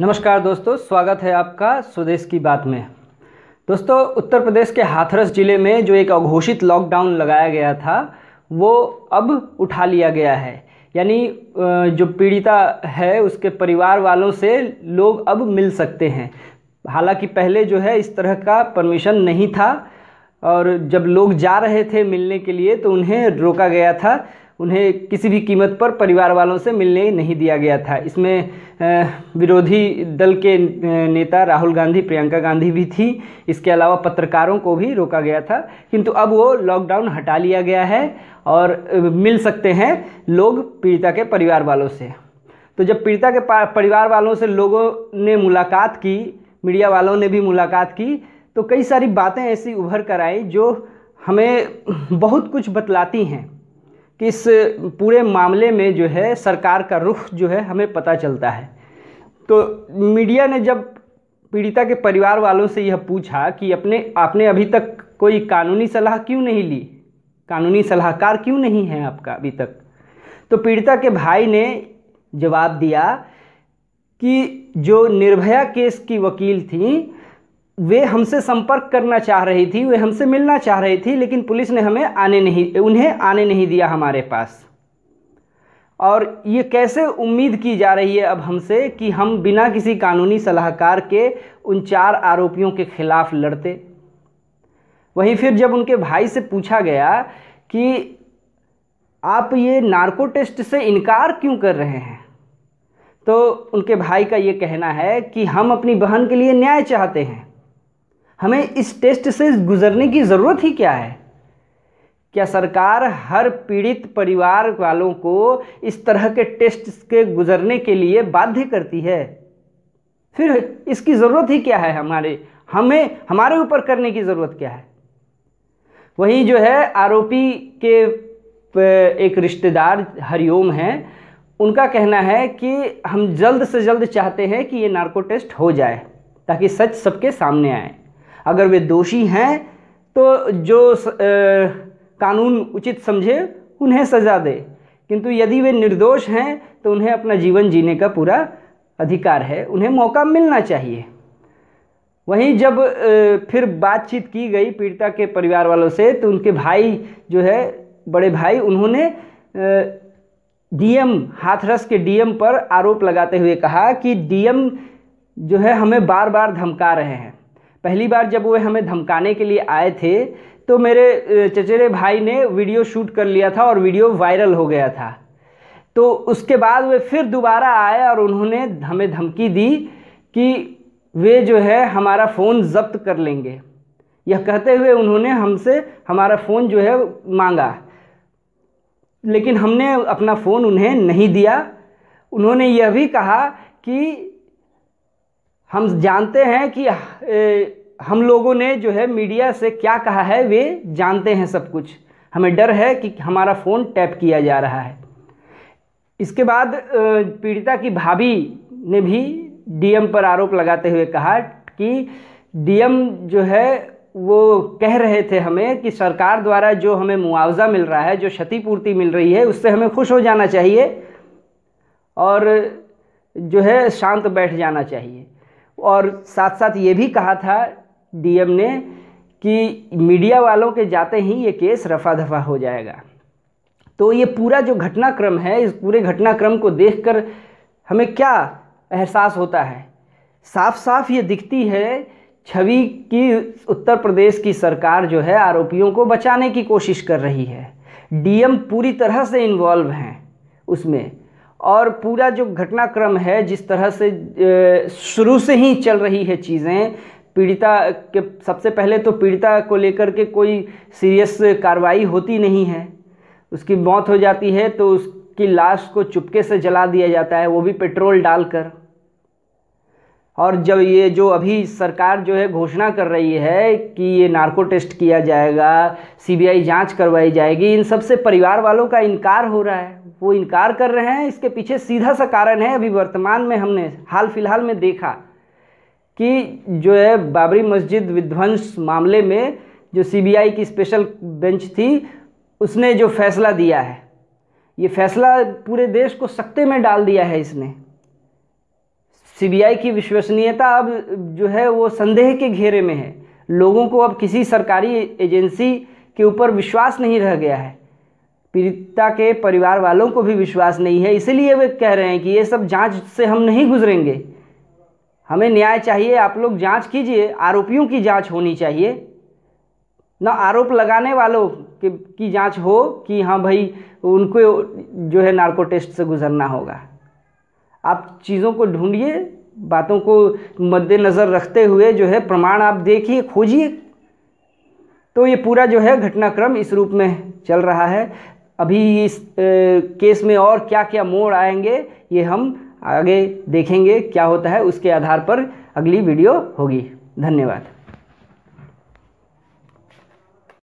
नमस्कार दोस्तों स्वागत है आपका स्वदेश की बात में दोस्तों उत्तर प्रदेश के हाथरस ज़िले में जो एक अघोषित लॉकडाउन लगाया गया था वो अब उठा लिया गया है यानी जो पीड़िता है उसके परिवार वालों से लोग अब मिल सकते हैं हालांकि पहले जो है इस तरह का परमिशन नहीं था और जब लोग जा रहे थे मिलने के लिए तो उन्हें रोका गया था उन्हें किसी भी कीमत पर परिवार वालों से मिलने नहीं दिया गया था इसमें विरोधी दल के नेता राहुल गांधी प्रियंका गांधी भी थी इसके अलावा पत्रकारों को भी रोका गया था किंतु अब वो लॉकडाउन हटा लिया गया है और मिल सकते हैं लोग पीड़िता के परिवार वालों से तो जब पीड़िता के परिवार वालों से लोगों ने मुलाकात की मीडिया वालों ने भी मुलाकात की तो कई सारी बातें ऐसी उभर कर आई जो हमें बहुत कुछ बतलाती हैं कि इस पूरे मामले में जो है सरकार का रुख जो है हमें पता चलता है तो मीडिया ने जब पीड़िता के परिवार वालों से यह पूछा कि अपने आपने अभी तक कोई कानूनी सलाह क्यों नहीं ली कानूनी सलाहकार क्यों नहीं है आपका अभी तक तो पीड़िता के भाई ने जवाब दिया कि जो निर्भया केस की वकील थी वे हमसे संपर्क करना चाह रही थी वे हमसे मिलना चाह रही थी लेकिन पुलिस ने हमें आने नहीं उन्हें आने नहीं दिया हमारे पास और ये कैसे उम्मीद की जा रही है अब हमसे कि हम बिना किसी कानूनी सलाहकार के उन चार आरोपियों के खिलाफ लड़ते वहीं फिर जब उनके भाई से पूछा गया कि आप ये नार्को टेस्ट से इनकार क्यों कर रहे हैं तो उनके भाई का ये कहना है कि हम अपनी बहन के लिए न्याय चाहते हैं हमें इस टेस्ट से गुजरने की ज़रूरत ही क्या है क्या सरकार हर पीड़ित परिवार वालों को इस तरह के टेस्ट के गुजरने के लिए बाध्य करती है फिर इसकी ज़रूरत ही क्या है हमारे हमें हमारे ऊपर करने की ज़रूरत क्या है वहीं जो है आरोपी के एक रिश्तेदार हरिओम हैं उनका कहना है कि हम जल्द से जल्द चाहते हैं कि ये नार्को टेस्ट हो जाए ताकि सच सबके सामने आए अगर वे दोषी हैं तो जो स, आ, कानून उचित समझे उन्हें सज़ा दे किंतु यदि वे निर्दोष हैं तो उन्हें अपना जीवन जीने का पूरा अधिकार है उन्हें मौका मिलना चाहिए वहीं जब फिर बातचीत की गई पीड़िता के परिवार वालों से तो उनके भाई जो है बड़े भाई उन्होंने डीएम हाथरस के डीएम पर आरोप लगाते हुए कहा कि डीएम जो है हमें बार बार धमका रहे हैं पहली बार जब वे हमें धमकाने के लिए आए थे तो मेरे चचेरे भाई ने वीडियो शूट कर लिया था और वीडियो वायरल हो गया था तो उसके बाद वे फिर दोबारा आए और उन्होंने हमें धमकी दी कि वे जो है हमारा फ़ोन जब्त कर लेंगे यह कहते हुए उन्होंने हमसे हमारा फ़ोन जो है मांगा लेकिन हमने अपना फ़ोन उन्हें नहीं दिया उन्होंने यह भी कहा कि हम जानते हैं कि हम लोगों ने जो है मीडिया से क्या कहा है वे जानते हैं सब कुछ हमें डर है कि हमारा फ़ोन टैप किया जा रहा है इसके बाद पीड़िता की भाभी ने भी डीएम पर आरोप लगाते हुए कहा कि डीएम जो है वो कह रहे थे हमें कि सरकार द्वारा जो हमें मुआवज़ा मिल रहा है जो क्षतिपूर्ति मिल रही है उससे हमें खुश हो जाना चाहिए और जो है शांत बैठ जाना चाहिए और साथ साथ ये भी कहा था डीएम ने कि मीडिया वालों के जाते ही ये केस रफा दफा हो जाएगा तो ये पूरा जो घटनाक्रम है इस पूरे घटनाक्रम को देखकर हमें क्या एहसास होता है साफ साफ ये दिखती है छवि की उत्तर प्रदेश की सरकार जो है आरोपियों को बचाने की कोशिश कर रही है डीएम पूरी तरह से इन्वॉल्व हैं उसमें और पूरा जो घटनाक्रम है जिस तरह से शुरू से ही चल रही है चीज़ें पीड़िता के सबसे पहले तो पीड़िता को लेकर के कोई सीरियस कार्रवाई होती नहीं है उसकी मौत हो जाती है तो उसकी लाश को चुपके से जला दिया जाता है वो भी पेट्रोल डालकर और जब ये जो अभी सरकार जो है घोषणा कर रही है कि ये नार्को टेस्ट किया जाएगा सीबीआई जांच करवाई जाएगी इन सब से परिवार वालों का इनकार हो रहा है वो इनकार कर रहे हैं इसके पीछे सीधा सा कारण है अभी वर्तमान में हमने हाल फिलहाल में देखा कि जो है बाबरी मस्जिद विध्वंस मामले में जो सीबीआई की स्पेशल बेंच थी उसने जो फैसला दिया है ये फैसला पूरे देश को सख्ते में डाल दिया है इसने सीबीआई की विश्वसनीयता अब जो है वो संदेह के घेरे में है लोगों को अब किसी सरकारी एजेंसी के ऊपर विश्वास नहीं रह गया है पीड़िता के परिवार वालों को भी विश्वास नहीं है इसीलिए वे कह रहे हैं कि ये सब जांच से हम नहीं गुजरेंगे हमें न्याय चाहिए आप लोग जांच कीजिए आरोपियों की जांच होनी चाहिए ना आरोप लगाने वालों के की जांच हो कि हाँ भाई उनको जो है नार्को टेस्ट से गुजरना होगा आप चीज़ों को ढूंढिए बातों को मद्देनज़र रखते हुए जो है प्रमाण आप देखिए खोजिए तो ये पूरा जो है घटनाक्रम इस रूप में चल रहा है अभी इस केस में और क्या क्या मोड़ आएंगे ये हम आगे देखेंगे क्या होता है उसके आधार पर अगली वीडियो होगी धन्यवाद